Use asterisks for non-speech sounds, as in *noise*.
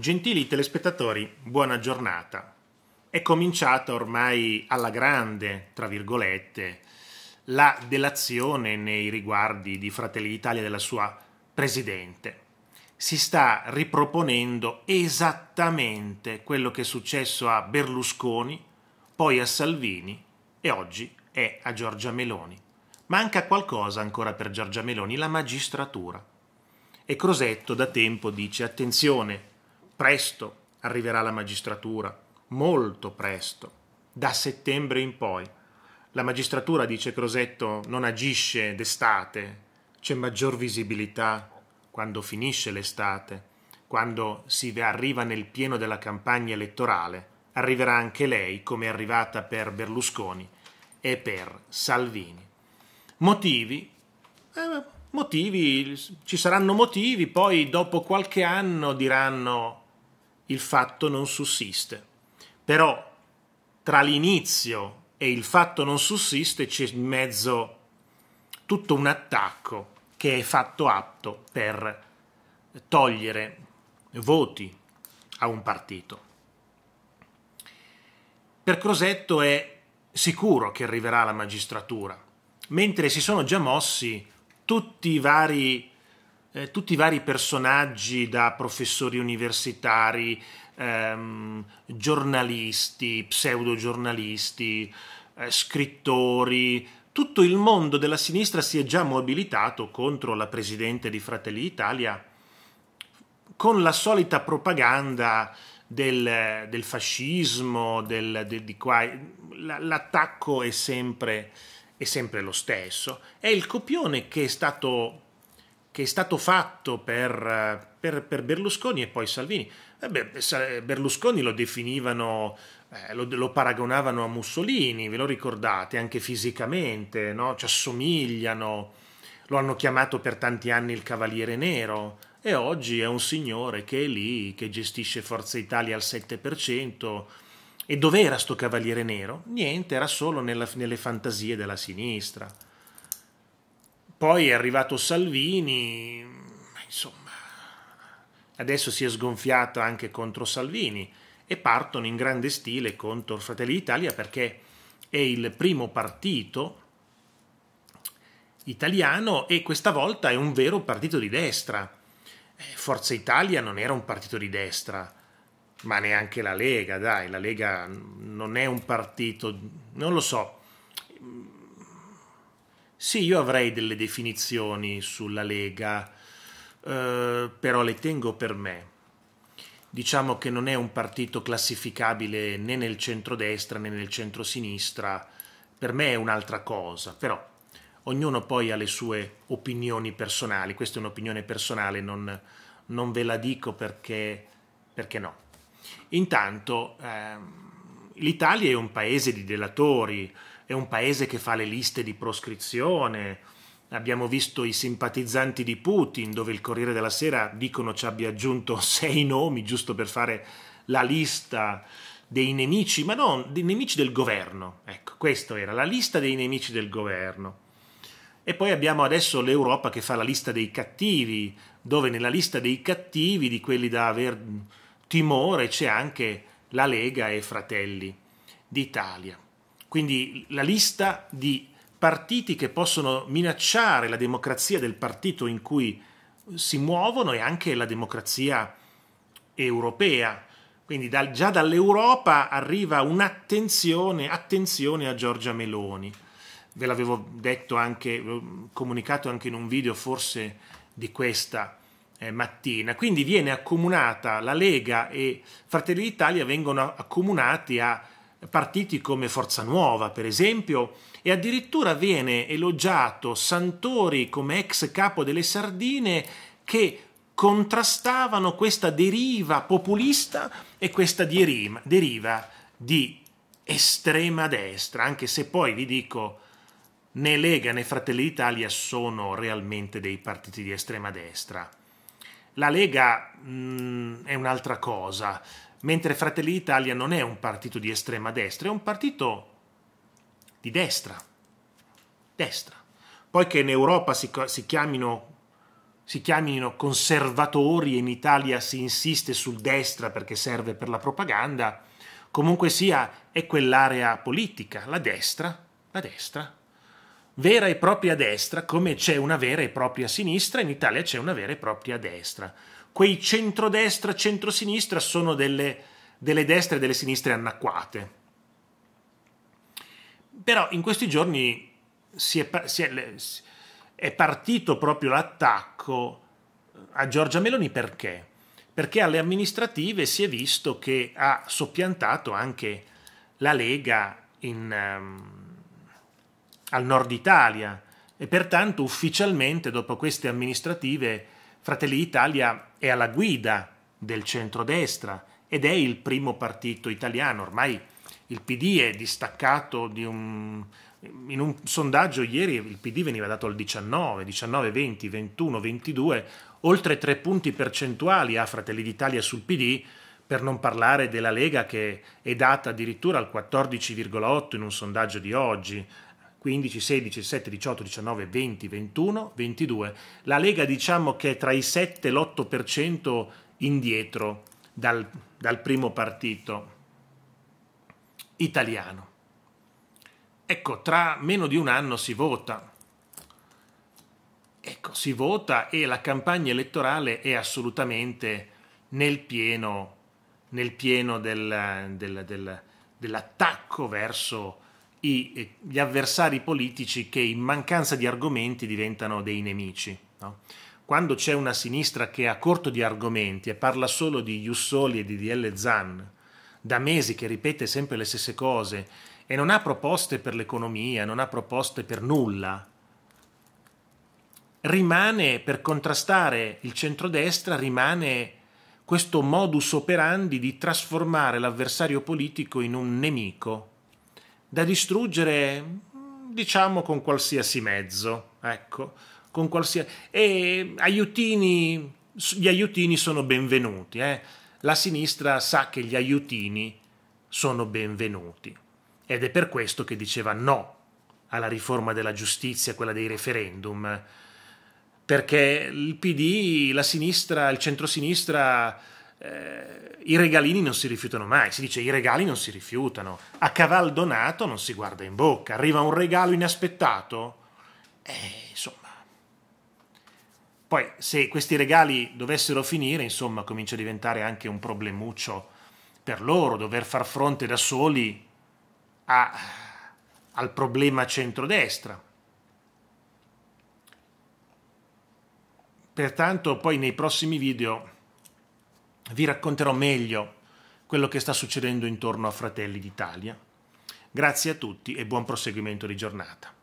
Gentili telespettatori, buona giornata. È cominciata ormai alla grande, tra virgolette, la delazione nei riguardi di Fratelli d'Italia e della sua presidente. Si sta riproponendo esattamente quello che è successo a Berlusconi, poi a Salvini e oggi è a Giorgia Meloni. Manca qualcosa ancora per Giorgia Meloni, la magistratura. E Crosetto da tempo dice attenzione, Presto arriverà la magistratura, molto presto, da settembre in poi. La magistratura, dice Crosetto, non agisce d'estate, c'è maggior visibilità quando finisce l'estate, quando si arriva nel pieno della campagna elettorale, arriverà anche lei come è arrivata per Berlusconi e per Salvini. Motivi? Eh, motivi, ci saranno motivi, poi dopo qualche anno diranno il fatto non sussiste. Però tra l'inizio e il fatto non sussiste c'è in mezzo tutto un attacco che è fatto apto per togliere voti a un partito. Per Crosetto è sicuro che arriverà la magistratura, mentre si sono già mossi tutti i vari eh, tutti i vari personaggi da professori universitari, ehm, giornalisti, pseudogiornalisti, eh, scrittori, tutto il mondo della sinistra si è già mobilitato contro la presidente di Fratelli d'Italia con la solita propaganda del, del fascismo, del, del, di qua. L'attacco è sempre, è sempre lo stesso. È il copione che è stato che è stato fatto per, per, per Berlusconi e poi Salvini. Eh beh, Berlusconi lo definivano, eh, lo, lo, paragonavano a Mussolini, ve lo ricordate, anche fisicamente, no? ci assomigliano, lo hanno chiamato per tanti anni il Cavaliere Nero e oggi è un signore che è lì, che gestisce Forza Italia al 7%. E dov'era sto Cavaliere Nero? Niente, era solo nella, nelle fantasie della sinistra. Poi è arrivato Salvini, insomma, adesso si è sgonfiata anche contro Salvini e partono in grande stile contro Fratelli d'Italia perché è il primo partito italiano e questa volta è un vero partito di destra. Eh, Forza Italia non era un partito di destra, ma neanche la Lega, dai, la Lega non è un partito, non lo so. Sì, io avrei delle definizioni sulla Lega, eh, però le tengo per me. Diciamo che non è un partito classificabile né nel centrodestra né nel centrosinistra, per me è un'altra cosa, però ognuno poi ha le sue opinioni personali, questa è un'opinione personale, non, non ve la dico perché, perché no. Intanto ehm, l'Italia è un paese di delatori, è un paese che fa le liste di proscrizione, abbiamo visto i simpatizzanti di Putin, dove il Corriere della Sera dicono ci abbia aggiunto *laughs* sei nomi giusto per fare la lista dei nemici, ma non dei nemici del governo. Ecco, questa era la lista dei nemici del governo. E poi abbiamo adesso l'Europa che fa la lista dei cattivi, dove nella lista dei cattivi, di quelli da aver timore, c'è anche la Lega e Fratelli d'Italia. Quindi la lista di partiti che possono minacciare la democrazia del partito in cui si muovono e anche la democrazia europea. Quindi dal, già dall'Europa arriva un'attenzione attenzione a Giorgia Meloni. Ve l'avevo detto anche, eh, comunicato anche in un video forse di questa eh, mattina. Quindi viene accomunata la Lega e Fratelli d'Italia vengono accomunati a partiti come Forza Nuova, per esempio, e addirittura viene elogiato Santori come ex capo delle Sardine che contrastavano questa deriva populista e questa deriva di estrema destra, anche se poi vi dico né Lega né Fratelli d'Italia sono realmente dei partiti di estrema destra. La Lega mh, mm, è un'altra cosa, mentre Fratelli d'Italia non è un partito di estrema destra, è un partito di destra, destra. Poi in Europa si, si, chiamino, si chiamino conservatori e in Italia si insiste sul destra perché serve per la propaganda, comunque sia è quell'area politica, la destra, la destra, vera e propria destra, come c'è una vera e propria sinistra, in Italia c'è una vera e propria destra quei centrodestra, centrosinistra sono delle, delle destre e delle sinistre anacquate. Però in questi giorni si è, si è, è partito proprio l'attacco eh, a Giorgia Meloni perché? Perché alle amministrative si è visto che ha soppiantato anche la Lega in, um, al nord Italia e pertanto ufficialmente dopo queste amministrative Fratelli d'Italia è alla guida del centrodestra ed è il primo partito italiano. Ormai il PD è distaccato di un... In un sondaggio ieri il PD veniva dato al 19, 19, 20, 21, 22, oltre tre punti percentuali a Fratelli d'Italia sul PD, per non parlare della Lega che è data addirittura al 14,8 in un sondaggio di oggi, 15, 16, 17, 18, 19, 20, 21, 22. La Lega diciamo che è tra i 7 e l'8% indietro dal, dal primo partito italiano. Ecco, tra meno di un anno si vota. Ecco, si vota e la campagna elettorale è assolutamente nel pieno, nel pieno del, del, del, dell'attacco verso i, eh, gli avversari politici che in mancanza di argomenti diventano dei nemici. No? Quando c'è una sinistra che è a corto di argomenti e parla solo di Jussoli e di DL Zan, da mesi che ripete sempre le stesse cose e non ha proposte per l'economia, non ha proposte per nulla, rimane per contrastare il centrodestra, rimane questo modus operandi di trasformare l'avversario politico in un nemico da distruggere, diciamo, con qualsiasi mezzo, ecco, con qualsiasi... E aiutini, gli aiutini sono benvenuti, eh? La sinistra sa che gli aiutini sono benvenuti ed è per questo che diceva no alla riforma della giustizia, quella dei referendum, perché il PD, la sinistra, il centrosinistra eh, i regalini non si rifiutano mai, si dice i regali non si rifiutano, a cavallo donato non si guarda in bocca, arriva un regalo inaspettato, eh, insomma. Poi se questi regali dovessero finire, insomma, comincia a diventare anche un problemuccio per loro, dover far fronte da soli a, al problema centrodestra. Pertanto poi nei prossimi video vi racconterò meglio quello che sta succedendo intorno a Fratelli d'Italia. Grazie a tutti e buon proseguimento di giornata.